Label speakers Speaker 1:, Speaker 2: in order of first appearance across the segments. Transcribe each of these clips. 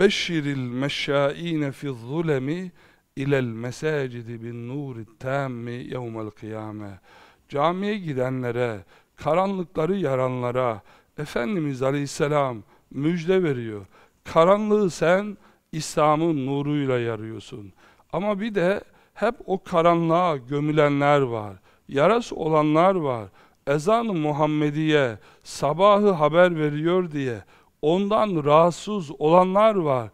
Speaker 1: بَشِّرِ الْمَشَّائِينَ فِي الظُّلَمِ اِلَى الْمَسَاجِدِ بِالنُّورِ التَّامِ يَوْمَ الْقِيَامَةِ Camiye gidenlere, karanlıkları yaranlara Efendimiz Aleyhisselam müjde veriyor. Karanlığı sen İslam'ın nuruyla yarıyorsun. Ama bir de hep o karanlığa gömülenler var. Yaras olanlar var. Ezan-ı Muhammediye sabahı haber veriyor diye Ondan rahatsız olanlar var.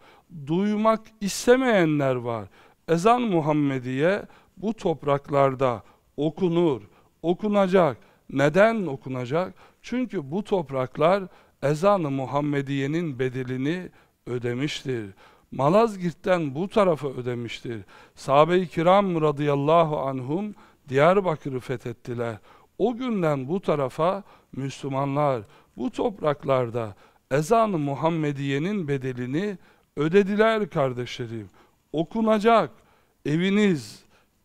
Speaker 1: Duymak istemeyenler var. Ezan Muhammediye bu topraklarda okunur, okunacak. Neden okunacak? Çünkü bu topraklar ezan-ı Muhammediye'nin bedelini ödemiştir. Malazgirt'ten bu tarafa ödemiştir. Sahabe-i kiram radıyallahu anhum Diyarbakır'ı fethettiler. O günden bu tarafa Müslümanlar bu topraklarda ezan-ı Muhammediye'nin bedelini ödediler kardeşlerim. Okunacak eviniz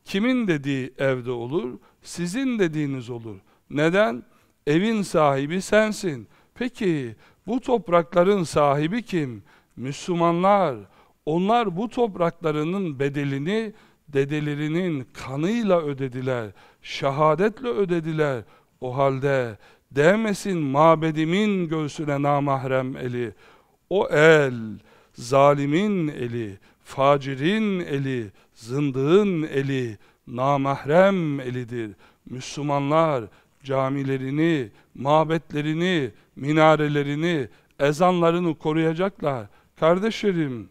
Speaker 1: kimin dediği evde olur, sizin dediğiniz olur. Neden? Evin sahibi sensin. Peki bu toprakların sahibi kim? Müslümanlar. Onlar bu topraklarının bedelini dedelerinin kanıyla ödediler, şehadetle ödediler. O halde Değmesin mabedimin göğsüne namahrem eli. O el, zalimin eli, facirin eli, zındığın eli, namahrem elidir. Müslümanlar camilerini, mabetlerini, minarelerini, ezanlarını koruyacaklar. Kardeşlerim,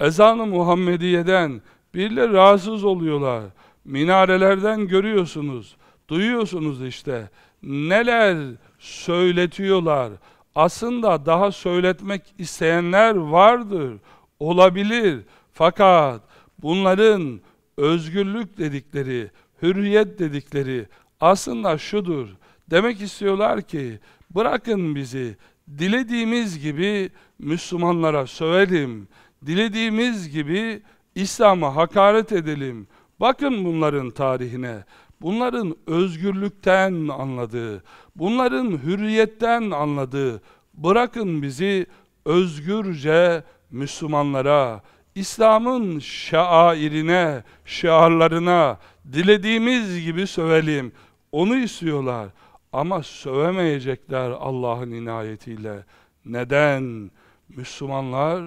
Speaker 1: ezanı Muhammediye'den birileri rahatsız oluyorlar. Minarelerden görüyorsunuz, duyuyorsunuz işte neler söyletiyorlar. Aslında daha söyletmek isteyenler vardır, olabilir. Fakat bunların özgürlük dedikleri, hürriyet dedikleri aslında şudur. Demek istiyorlar ki bırakın bizi dilediğimiz gibi Müslümanlara söyleyelim, dilediğimiz gibi İslam'a hakaret edelim. Bakın bunların tarihine bunların özgürlükten anladığı, bunların hürriyetten anladığı, bırakın bizi özgürce Müslümanlara, İslam'ın şairine, şiarlarına dilediğimiz gibi sövelim. Onu istiyorlar. Ama sövemeyecekler Allah'ın inayetiyle. Neden? Müslümanlar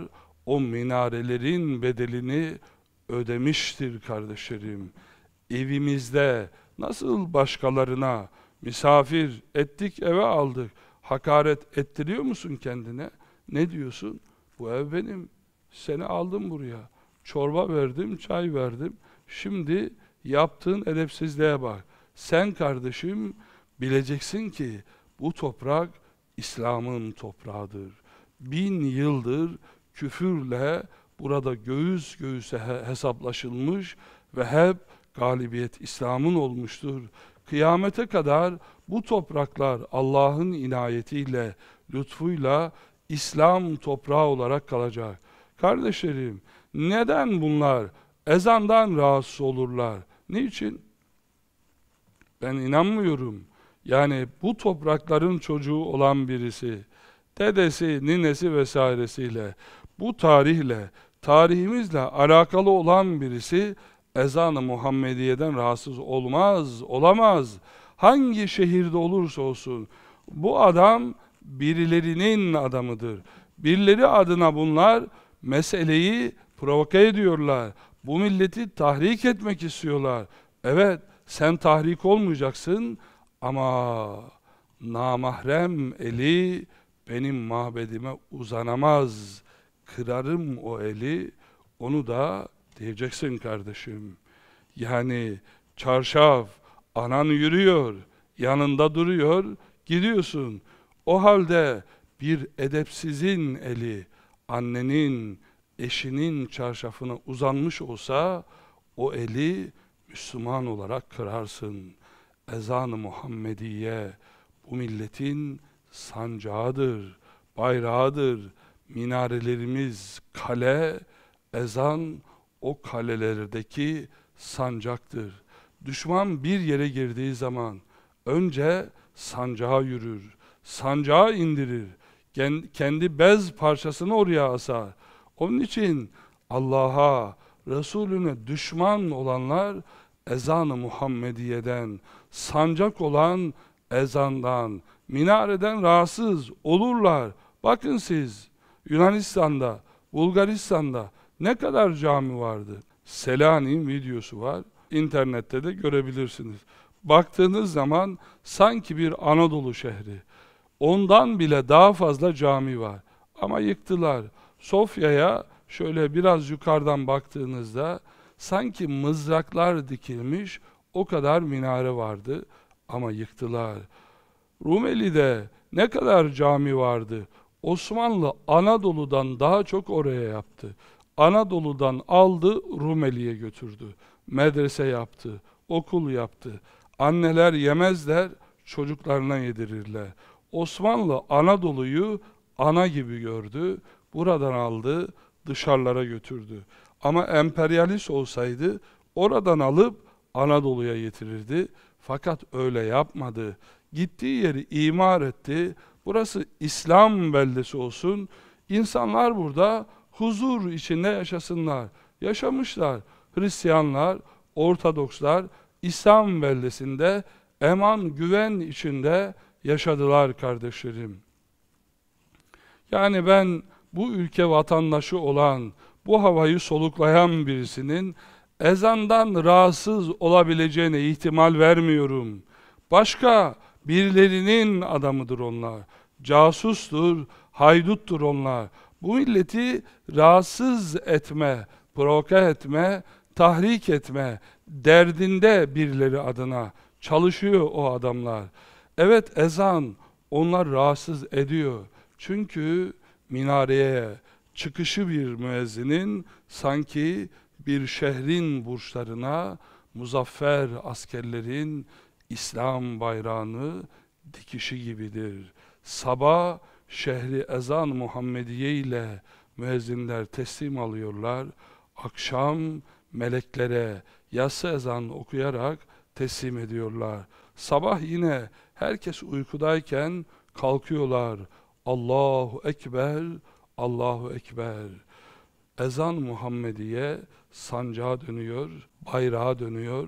Speaker 1: o minarelerin bedelini ödemiştir kardeşlerim evimizde nasıl başkalarına misafir ettik eve aldık hakaret ettiriyor musun kendine? Ne diyorsun? Bu ev benim. Seni aldım buraya. Çorba verdim, çay verdim. Şimdi yaptığın edepsizliğe bak. Sen kardeşim bileceksin ki bu toprak İslam'ın toprağıdır. Bin yıldır küfürle burada göğüs göğüse hesaplaşılmış ve hep galibiyet İslam'ın olmuştur. Kıyamete kadar bu topraklar Allah'ın inayetiyle, lütfuyla İslam toprağı olarak kalacak. Kardeşlerim, neden bunlar ezandan rahatsız olurlar? Niçin? Ben inanmıyorum. Yani bu toprakların çocuğu olan birisi, dedesi, ninesi vesairesiyle, bu tarihle, tarihimizle alakalı olan birisi ezanı Muhammediye'den rahatsız olmaz, olamaz. Hangi şehirde olursa olsun bu adam birilerinin adamıdır. Birileri adına bunlar meseleyi provoke ediyorlar. Bu milleti tahrik etmek istiyorlar. Evet sen tahrik olmayacaksın ama namahrem eli benim mabedime uzanamaz. Kırarım o eli onu da Diyeceksin kardeşim, yani çarşaf, anan yürüyor, yanında duruyor, gidiyorsun. O halde bir edepsizin eli, annenin, eşinin çarşafına uzanmış olsa, o eli Müslüman olarak kırarsın. Ezan-ı Muhammediye bu milletin sancağıdır, bayrağıdır. Minarelerimiz kale, ezan o kalelerdeki sancaktır. Düşman bir yere girdiği zaman önce sancağa yürür, sancağa indirir, kendi bez parçasını oraya asar. Onun için Allah'a, Resulüne düşman olanlar ezanı Muhammediye'den, sancak olan ezandan, minareden rahatsız olurlar. Bakın siz Yunanistan'da, Bulgaristan'da ne kadar cami vardı? Selanik'in videosu var. İnternette de görebilirsiniz. Baktığınız zaman sanki bir Anadolu şehri. Ondan bile daha fazla cami var. Ama yıktılar. Sofya'ya şöyle biraz yukarıdan baktığınızda sanki mızraklar dikilmiş o kadar minare vardı ama yıktılar. Rumeli'de ne kadar cami vardı? Osmanlı Anadolu'dan daha çok oraya yaptı. Anadolu'dan aldı Rumeli'ye götürdü. Medrese yaptı, okul yaptı. Anneler yemezler, çocuklarına yedirirler. Osmanlı Anadolu'yu ana gibi gördü. Buradan aldı, dışarılara götürdü. Ama emperyalist olsaydı oradan alıp Anadolu'ya getirirdi. Fakat öyle yapmadı. Gittiği yeri imar etti. Burası İslam beldesi olsun. İnsanlar burada huzur içinde yaşasınlar. Yaşamışlar. Hristiyanlar, Ortodokslar İslam bellesinde eman güven içinde yaşadılar kardeşlerim. Yani ben bu ülke vatandaşı olan, bu havayı soluklayan birisinin ezandan rahatsız olabileceğine ihtimal vermiyorum. Başka birilerinin adamıdır onlar. Casustur, hayduttur onlar. Bu milleti rahatsız etme, provoke etme, tahrik etme, derdinde birileri adına çalışıyor o adamlar. Evet ezan onlar rahatsız ediyor. Çünkü minareye çıkışı bir müezzinin sanki bir şehrin burçlarına muzaffer askerlerin İslam bayrağını dikişi gibidir. Sabah şehri ezan Muhammediye ile müezzinler teslim alıyorlar. Akşam meleklere yatsı ezan okuyarak teslim ediyorlar. Sabah yine herkes uykudayken kalkıyorlar. Allahu Ekber, Allahu Ekber. Ezan Muhammediye sancağa dönüyor, bayrağa dönüyor.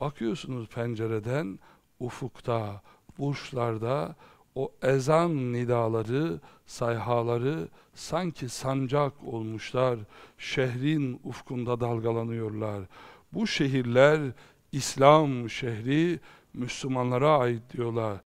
Speaker 1: Bakıyorsunuz pencereden, ufukta, burçlarda o ezan nidaları, sayhaları sanki sancak olmuşlar, şehrin ufkunda dalgalanıyorlar. Bu şehirler İslam şehri, Müslümanlara ait diyorlar.